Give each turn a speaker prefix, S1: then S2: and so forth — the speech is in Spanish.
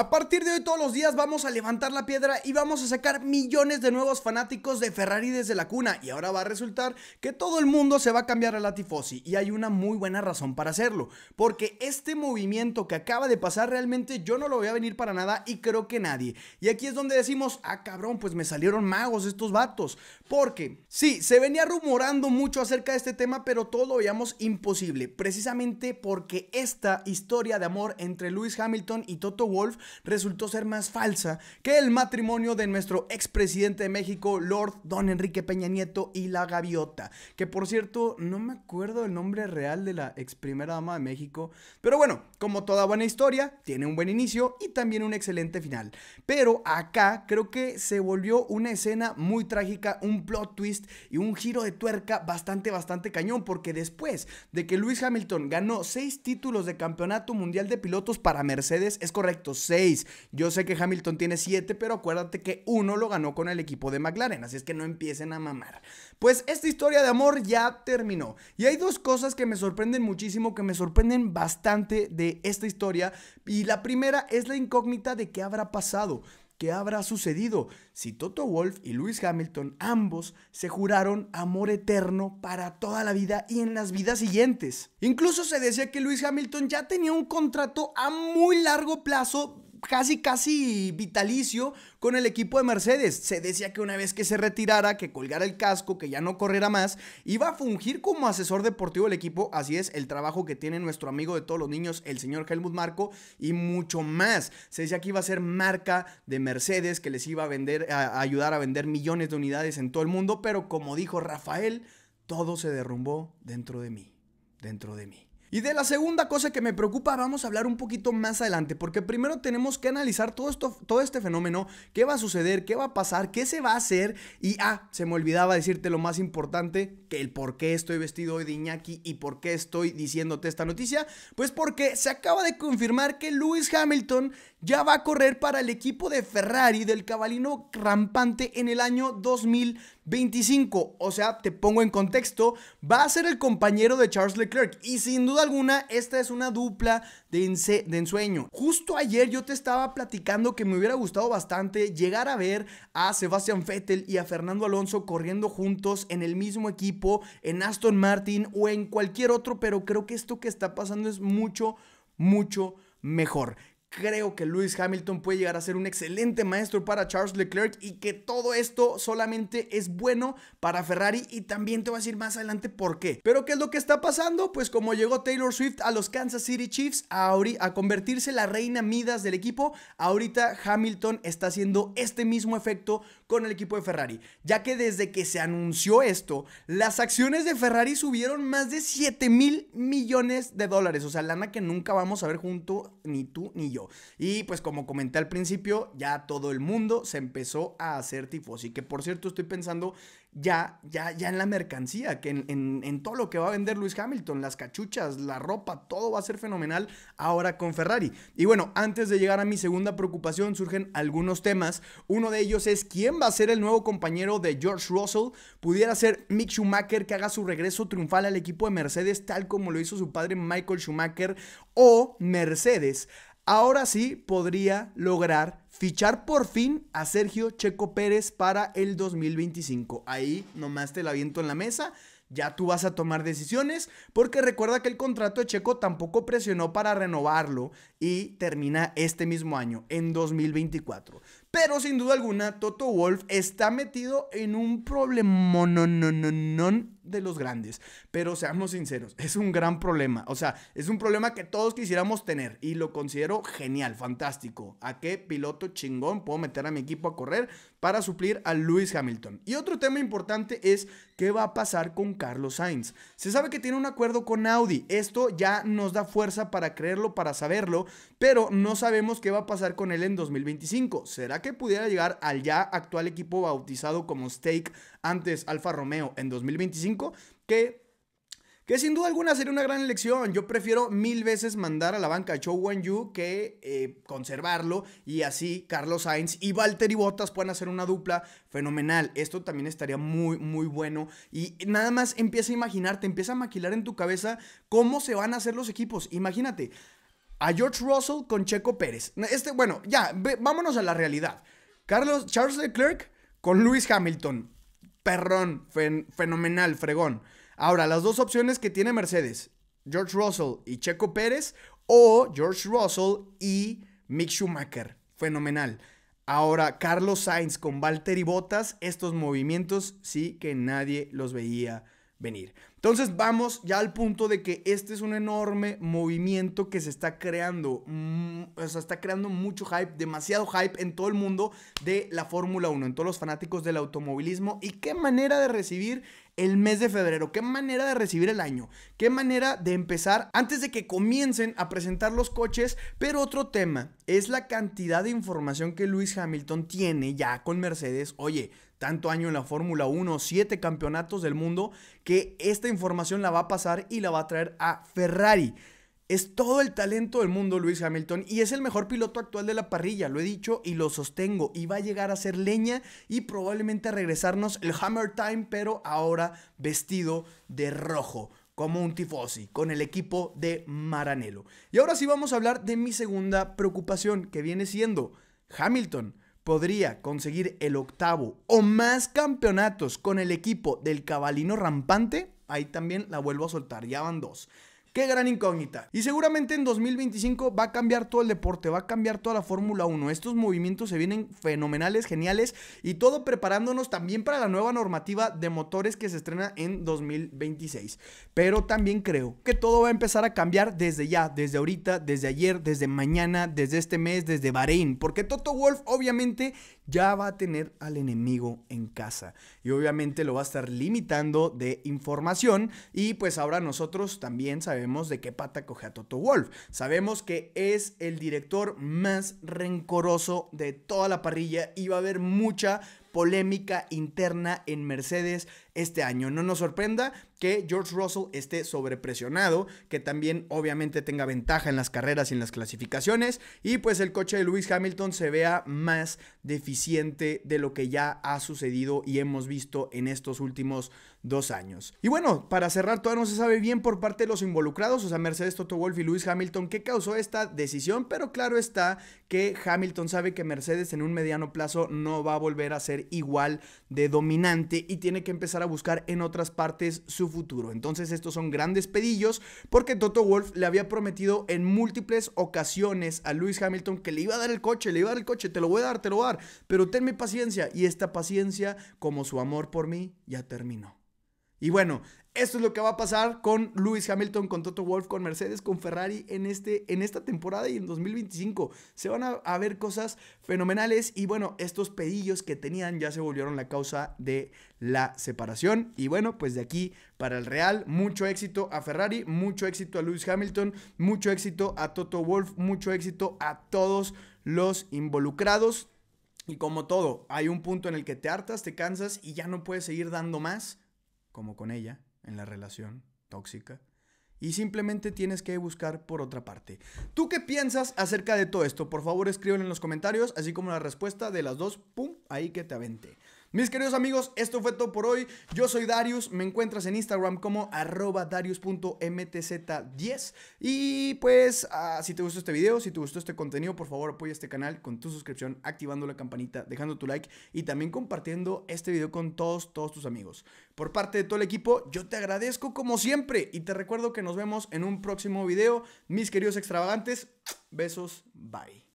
S1: A partir de hoy todos los días vamos a levantar la piedra y vamos a sacar millones de nuevos fanáticos de Ferrari desde la cuna y ahora va a resultar que todo el mundo se va a cambiar a la tifosi y hay una muy buena razón para hacerlo, porque este movimiento que acaba de pasar realmente yo no lo voy a venir para nada y creo que nadie. Y aquí es donde decimos, ah cabrón, pues me salieron magos estos vatos, porque sí, se venía rumorando mucho acerca de este tema, pero todo lo veíamos imposible, precisamente porque esta historia de amor entre Lewis Hamilton y Toto Wolf resultó ser más falsa que el matrimonio de nuestro expresidente de México, Lord Don Enrique Peña Nieto y la gaviota. Que por cierto, no me acuerdo el nombre real de la ex primera dama de México. Pero bueno, como toda buena historia, tiene un buen inicio y también un excelente final. Pero acá creo que se volvió una escena muy trágica, un plot twist y un giro de tuerca bastante, bastante cañón. Porque después de que Luis Hamilton ganó seis títulos de campeonato mundial de pilotos para Mercedes, es correcto, yo sé que Hamilton tiene 7, pero acuérdate que uno lo ganó con el equipo de McLaren, así es que no empiecen a mamar. Pues esta historia de amor ya terminó. Y hay dos cosas que me sorprenden muchísimo, que me sorprenden bastante de esta historia. Y la primera es la incógnita de qué habrá pasado. ¿Qué habrá sucedido si Toto Wolf y Lewis Hamilton ambos se juraron amor eterno para toda la vida y en las vidas siguientes? Incluso se decía que Lewis Hamilton ya tenía un contrato a muy largo plazo casi, casi vitalicio con el equipo de Mercedes. Se decía que una vez que se retirara, que colgara el casco, que ya no corriera más, iba a fungir como asesor deportivo del equipo. Así es el trabajo que tiene nuestro amigo de todos los niños, el señor Helmut Marco, y mucho más. Se decía que iba a ser marca de Mercedes, que les iba a vender, a ayudar a vender millones de unidades en todo el mundo, pero como dijo Rafael, todo se derrumbó dentro de mí, dentro de mí. Y de la segunda cosa que me preocupa vamos a hablar un poquito más adelante, porque primero tenemos que analizar todo, esto, todo este fenómeno, qué va a suceder, qué va a pasar, qué se va a hacer y, ah, se me olvidaba decirte lo más importante, que el por qué estoy vestido hoy de Iñaki y por qué estoy diciéndote esta noticia, pues porque se acaba de confirmar que Lewis Hamilton ya va a correr para el equipo de Ferrari del cabalino rampante en el año 2025. O sea, te pongo en contexto, va a ser el compañero de Charles Leclerc. Y sin duda alguna, esta es una dupla de, de ensueño. Justo ayer yo te estaba platicando que me hubiera gustado bastante llegar a ver a Sebastian Vettel y a Fernando Alonso corriendo juntos en el mismo equipo, en Aston Martin o en cualquier otro, pero creo que esto que está pasando es mucho, mucho mejor. Creo que Lewis Hamilton puede llegar a ser un excelente maestro para Charles Leclerc y que todo esto solamente es bueno para Ferrari y también te voy a decir más adelante por qué. Pero ¿qué es lo que está pasando? Pues como llegó Taylor Swift a los Kansas City Chiefs a, a convertirse la reina Midas del equipo, ahorita Hamilton está haciendo este mismo efecto con el equipo de Ferrari, ya que desde que se anunció esto, las acciones de Ferrari subieron más de 7 mil millones de dólares, o sea, lana que nunca vamos a ver junto ni tú ni yo. Y pues como comenté al principio, ya todo el mundo se empezó a hacer Y Que por cierto estoy pensando ya, ya, ya en la mercancía, que en, en todo lo que va a vender Luis Hamilton, las cachuchas, la ropa, todo va a ser fenomenal ahora con Ferrari. Y bueno, antes de llegar a mi segunda preocupación surgen algunos temas. Uno de ellos es quién va a ser el nuevo compañero de George Russell. Pudiera ser Mick Schumacher que haga su regreso triunfal al equipo de Mercedes tal como lo hizo su padre Michael Schumacher o Mercedes ahora sí podría lograr fichar por fin a Sergio Checo Pérez para el 2025. Ahí nomás te la viento en la mesa. Ya tú vas a tomar decisiones porque recuerda que el contrato de Checo tampoco presionó para renovarlo y termina este mismo año, en 2024. Pero sin duda alguna, Toto Wolf está metido en un problema no, no, no, no, de los grandes. Pero seamos sinceros, es un gran problema. O sea, es un problema que todos quisiéramos tener y lo considero genial, fantástico. ¿A qué piloto chingón puedo meter a mi equipo a correr para suplir a Lewis Hamilton? Y otro tema importante es qué va a pasar con Carlos Sainz. Se sabe que tiene un acuerdo con Audi. Esto ya nos da fuerza para creerlo, para saberlo, pero no sabemos qué va a pasar con él en 2025. ¿Será que pudiera llegar al ya actual equipo bautizado como Stake antes Alfa Romeo en 2025? Que que sin duda alguna sería una gran elección. Yo prefiero mil veces mandar a la banca a Chou wan que eh, conservarlo y así Carlos Sainz y Valtteri Bottas puedan hacer una dupla fenomenal. Esto también estaría muy, muy bueno. Y nada más empieza a imaginarte, empieza a maquilar en tu cabeza cómo se van a hacer los equipos. Imagínate, a George Russell con Checo Pérez. Este, bueno, ya, vámonos a la realidad. Carlos, Charles Leclerc con Lewis Hamilton. Perrón, fenomenal, fregón. Ahora, las dos opciones que tiene Mercedes, George Russell y Checo Pérez, o George Russell y Mick Schumacher. Fenomenal. Ahora, Carlos Sainz con Valtteri Bottas, estos movimientos sí que nadie los veía venir. Entonces vamos ya al punto de que este es un enorme movimiento que se está creando, mm, o sea, está creando mucho hype, demasiado hype en todo el mundo de la Fórmula 1, en todos los fanáticos del automovilismo y qué manera de recibir el mes de febrero. Qué manera de recibir el año. Qué manera de empezar antes de que comiencen a presentar los coches. Pero otro tema es la cantidad de información que Luis Hamilton tiene ya con Mercedes. Oye, tanto año en la Fórmula 1, siete campeonatos del mundo, que esta información la va a pasar y la va a traer a Ferrari. Es todo el talento del mundo Luis Hamilton y es el mejor piloto actual de la parrilla, lo he dicho y lo sostengo. Y va a llegar a ser leña y probablemente a regresarnos el Hammer Time, pero ahora vestido de rojo como un tifosi con el equipo de Maranello. Y ahora sí vamos a hablar de mi segunda preocupación, que viene siendo Hamilton podría conseguir el octavo o más campeonatos con el equipo del cabalino rampante. Ahí también la vuelvo a soltar, ya van dos. Qué gran incógnita. Y seguramente en 2025 va a cambiar todo el deporte, va a cambiar toda la Fórmula 1. Estos movimientos se vienen fenomenales, geniales y todo preparándonos también para la nueva normativa de motores que se estrena en 2026. Pero también creo que todo va a empezar a cambiar desde ya, desde ahorita, desde ayer, desde mañana, desde este mes, desde Bahrein, porque Toto Wolf obviamente ya va a tener al enemigo en casa y obviamente lo va a estar limitando de información y pues ahora nosotros también sabemos de qué pata coge a Toto Wolf. Sabemos que es el director más rencoroso de toda la parrilla y va a haber mucha polémica interna en Mercedes este año. No nos sorprenda que George Russell esté sobrepresionado, que también obviamente tenga ventaja en las carreras y en las clasificaciones, y pues el coche de Lewis Hamilton se vea más deficiente de lo que ya ha sucedido y hemos visto en estos últimos dos años. Y bueno, para cerrar, todavía no se sabe bien por parte de los involucrados, o sea, Mercedes, Toto Wolff y Lewis Hamilton, qué causó esta decisión, pero claro está que Hamilton sabe que Mercedes en un mediano plazo no va a volver a ser igual de dominante y tiene que empezar a buscar en otras partes su futuro. Entonces estos son grandes pedillos porque Toto Wolf le había prometido en múltiples ocasiones a Lewis Hamilton que le iba a dar el coche, le iba a dar el coche, te lo voy a dar, te lo voy a dar, pero mi paciencia y esta paciencia como su amor por mí ya terminó. Y bueno, esto es lo que va a pasar con Lewis Hamilton, con Toto Wolf, con Mercedes, con Ferrari en, este, en esta temporada y en 2025. Se van a, a, ver cosas fenomenales y bueno, estos pedillos que tenían ya se volvieron la causa de la separación. Y bueno, pues de aquí para el Real, mucho éxito a Ferrari, mucho éxito a Lewis Hamilton, mucho éxito a Toto Wolf, mucho éxito a todos los involucrados. Y como todo, hay un punto en el que te hartas, te cansas y ya no puedes seguir dando más como con ella, en la relación tóxica. Y simplemente tienes que buscar por otra parte. ¿Tú qué piensas acerca de todo esto? Por favor, escríbelo en los comentarios, así como la respuesta de las dos, ¡pum!, ahí que te avente mis queridos amigos, esto fue todo por hoy. Yo soy Darius, me encuentras en Instagram como arroba darius.mtz10. Y pues, ah, si te gustó este video, si te gustó este contenido, por favor apoya este canal con tu suscripción, activando la campanita, dejando tu like y también compartiendo este video con todos, todos tus amigos. Por parte de todo el equipo, yo te agradezco como siempre y te recuerdo que nos vemos en un próximo video. Mis queridos extravagantes, besos, bye.